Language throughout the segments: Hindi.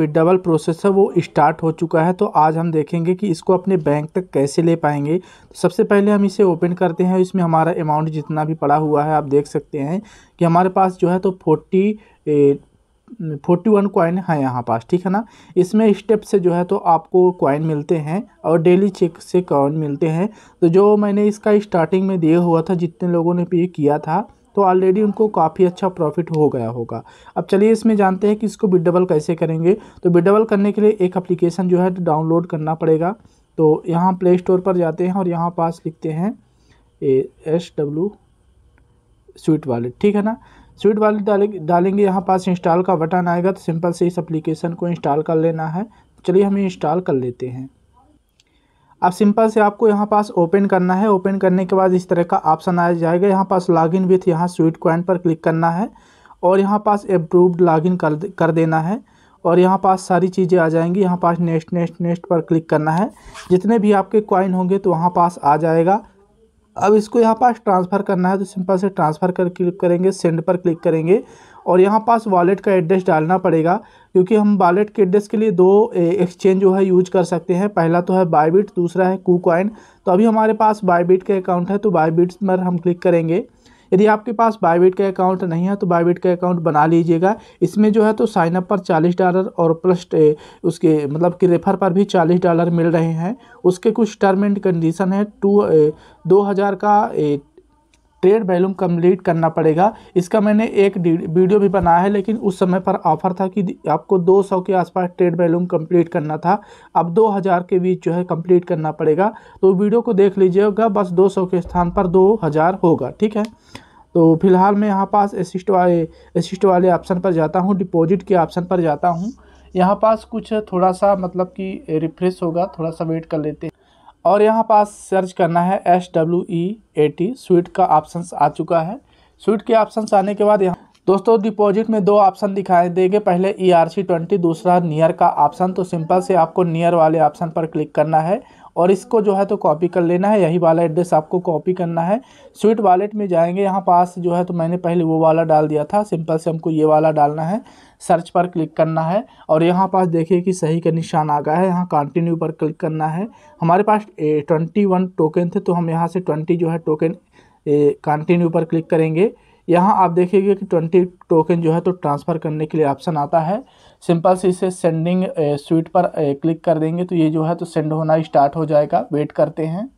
डबल प्रोसेसर वो स्टार्ट हो चुका है तो आज हम देखेंगे कि इसको अपने बैंक तक कैसे ले पाएंगे तो सबसे पहले हम इसे ओपन करते हैं इसमें हमारा अमाउंट जितना भी पड़ा हुआ है आप देख सकते हैं कि हमारे पास जो है तो फोर्टी फोर्टी वन कॉइन है यहाँ पास ठीक है ना इसमें स्टेप से जो है तो आपको कॉइन मिलते हैं और डेली चेक से कॉइन मिलते हैं तो जो मैंने इसका स्टार्टिंग में दिया हुआ था जितने लोगों ने पे किया था तो ऑलरेडी उनको काफ़ी अच्छा प्रॉफिट हो गया होगा अब चलिए इसमें जानते हैं कि इसको बिडबल कैसे करेंगे तो बिडबल करने के लिए एक अप्लीकेशन जो है डाउनलोड तो करना पड़ेगा तो यहाँ प्ले स्टोर पर जाते हैं और यहाँ पास लिखते हैं A S W Sweat wallet ठीक है ना स्वीट वॉलेट डाले डालेंगे यहाँ पास इंस्टॉल का बटन आएगा तो सिंपल से इस एप्लीकेशन को इंस्टॉल कर लेना है चलिए हम इंस्टॉल कर लेते हैं अब सिंपल से आपको यहाँ पास ओपन करना है ओपन करने के बाद इस तरह का ऑप्शन आ जाएगा यहाँ पास लॉगिन विथ यहाँ स्वीट क्वाइन पर क्लिक करना है और यहाँ पास अप्रूव्ड लॉगिन कर कर देना है और यहाँ पास सारी चीज़ें आ जाएंगी यहाँ पास नेक्स्ट नेक्स्ट नेक्स्ट पर क्लिक करना है जितने भी आपके कॉइन होंगे तो वहाँ पास आ जाएगा अब इसको यहाँ पास ट्रांसफ़र करना है तो सिंपल से ट्रांसफ़र कर क्लिक करेंगे सेंड पर क्लिक करेंगे और यहाँ पास वॉलेट का एड्रेस डालना पड़ेगा क्योंकि हम वॉलेट के एड्रेस के लिए दो एक्सचेंज जो है यूज कर सकते हैं पहला तो है बायबिट दूसरा है कूकॉइन तो अभी हमारे पास बायबिट का अकाउंट है तो बायबिट पर हम क्लिक करेंगे यदि आपके पास बायबिट का अकाउंट नहीं है तो बायबिट का अकाउंट बना लीजिएगा इसमें जो है तो साइनअप पर चालीस डॉलर और प्लस उसके मतलब कि रेफर पर भी चालीस डॉलर मिल रहे हैं उसके कुछ टर्म एंड कंडीशन है टू दो हज़ार का ए, ट्रेड वैल्यूम कंप्लीट करना पड़ेगा इसका मैंने एक वीडियो भी बनाया है लेकिन उस समय पर ऑफर था कि आपको 200 के आसपास ट्रेड वैल्यूम कंप्लीट करना था अब 2000 के बीच जो है कंप्लीट करना पड़ेगा तो वीडियो को देख लीजिएगा बस 200 के स्थान पर 2000 होगा ठीक है तो फिलहाल मैं यहाँ पास असिस्ट वाले असिस्ट वाले ऑप्शन पर जाता हूँ डिपॉजिट के ऑप्शन पर जाता हूँ यहाँ पास कुछ थोड़ा सा मतलब कि रिफ्रेश होगा थोड़ा सा वेट कर लेते हैं और यहाँ पास सर्च करना है S W E A T Sweat का ऑप्शन आ चुका है स्वीट के ऑप्शन आने के बाद यहाँ दोस्तों डिपॉजिट में दो ऑप्शन दिखाई देंगे पहले ई आर सी ट्वेंटी दूसरा नियर का ऑप्शन तो सिंपल से आपको नियर वाले ऑप्शन पर क्लिक करना है और इसको जो है तो कॉपी कर लेना है यही वाला एड्रेस आपको कॉपी करना है स्वीट वॉलेट में जाएंगे यहाँ पास जो है तो मैंने पहले वो वाला डाल दिया था सिंपल से हमको ये वाला डालना है सर्च पर क्लिक करना है और यहाँ पास देखिए कि सही का निशान आ गया है यहाँ कंटिन्यू पर क्लिक करना है हमारे पास ट्वेंटी वन टोकन थे तो हम यहाँ से ट्वेंटी जो है टोकन कंटिन्यू पर क्लिक करेंगे यहाँ आप देखेंगे कि ट्वेंटी टोकन जो है तो ट्रांसफ़र करने के लिए ऑप्शन आता है सिंपल से इसे सेंडिंग स्वीट पर क्लिक कर देंगे तो ये जो है तो सेंड होना स्टार्ट हो जाएगा वेट करते हैं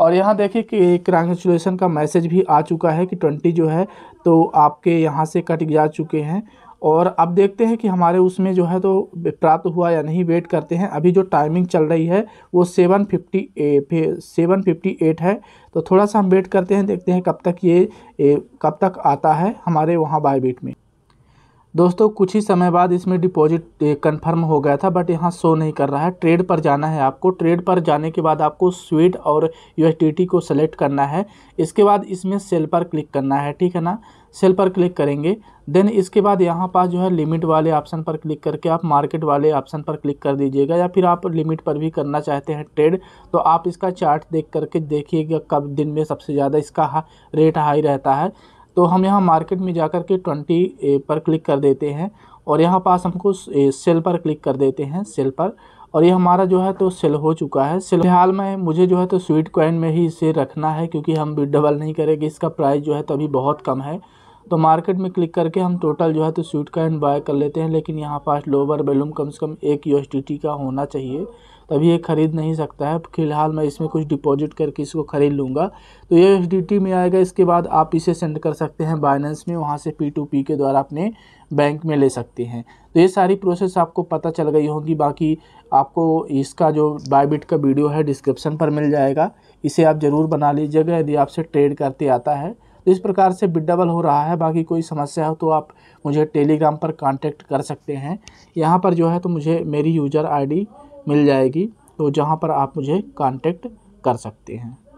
और यहाँ देखिए कि कंग्रेचुलेसन का मैसेज भी आ चुका है कि ट्वेंटी जो है तो आपके यहाँ से कट जा चुके हैं और अब देखते हैं कि हमारे उसमें जो है तो प्राप्त हुआ या नहीं वेट करते हैं अभी जो टाइमिंग चल रही है वो seven fifty seven fifty eight है तो थोड़ा सा हम वेट करते हैं देखते हैं कब तक ये कब तक आता है हमारे वहाँ बायबीट में दोस्तों कुछ ही समय बाद इसमें डिपॉजिट कंफर्म हो गया था बट यहाँ शो नहीं कर रहा है ट्रेड पर जाना है आपको ट्रेड पर जाने के बाद आपको स्वीट और यू को सेलेक्ट करना है इसके बाद इसमें सेल पर क्लिक करना है ठीक है ना सेल पर क्लिक करेंगे देन इसके बाद यहाँ पास जो है लिमिट वाले ऑप्शन पर क्लिक करके आप मार्केट वाले ऑप्शन पर क्लिक कर दीजिएगा या फिर आप लिमिट पर भी करना चाहते हैं ट्रेड तो आप इसका चार्ट देख करके देखिएगा कब दिन में सबसे ज़्यादा इसका हा, रेट हाई रहता है तो हम यहाँ मार्केट में जा कर के ट्वेंटी पर क्लिक कर देते हैं और यहाँ पास हमको सेल पर क्लिक कर देते हैं सेल पर और ये हमारा जो है तो सेल हो चुका है सेल फिलहाल में मुझे जो है तो स्वीट कॉइन में ही इसे रखना है क्योंकि हम डबल नहीं करेंगे इसका प्राइस जो है तो अभी बहुत कम है तो मार्केट में क्लिक करके हम टोटल जो है तो स्वीट का एंड बाय कर लेते हैं लेकिन यहाँ पास लोअर बैलूम कम से कम एक यू का होना चाहिए तभी ये ख़रीद नहीं सकता है फिलहाल मैं इसमें कुछ डिपॉजिट करके इसको ख़रीद लूँगा तो ये टी में आएगा इसके बाद आप इसे सेंड कर सकते हैं बाइनेंस में वहाँ से पी टू पी के द्वारा अपने बैंक में ले सकते हैं तो ये सारी प्रोसेस आपको पता चल गई होगी बाकी आपको इसका जो बायबिट का वीडियो है डिस्क्रिप्शन पर मिल जाएगा इसे आप ज़रूर बना लीजिएगा यदि आपसे ट्रेड करते आता है तो इस प्रकार से बिड डबल हो रहा है बाकी कोई समस्या हो तो आप मुझे टेलीग्राम पर कांटेक्ट कर सकते हैं यहाँ पर जो है तो मुझे मेरी यूज़र आईडी मिल जाएगी तो जहाँ पर आप मुझे कांटेक्ट कर सकते हैं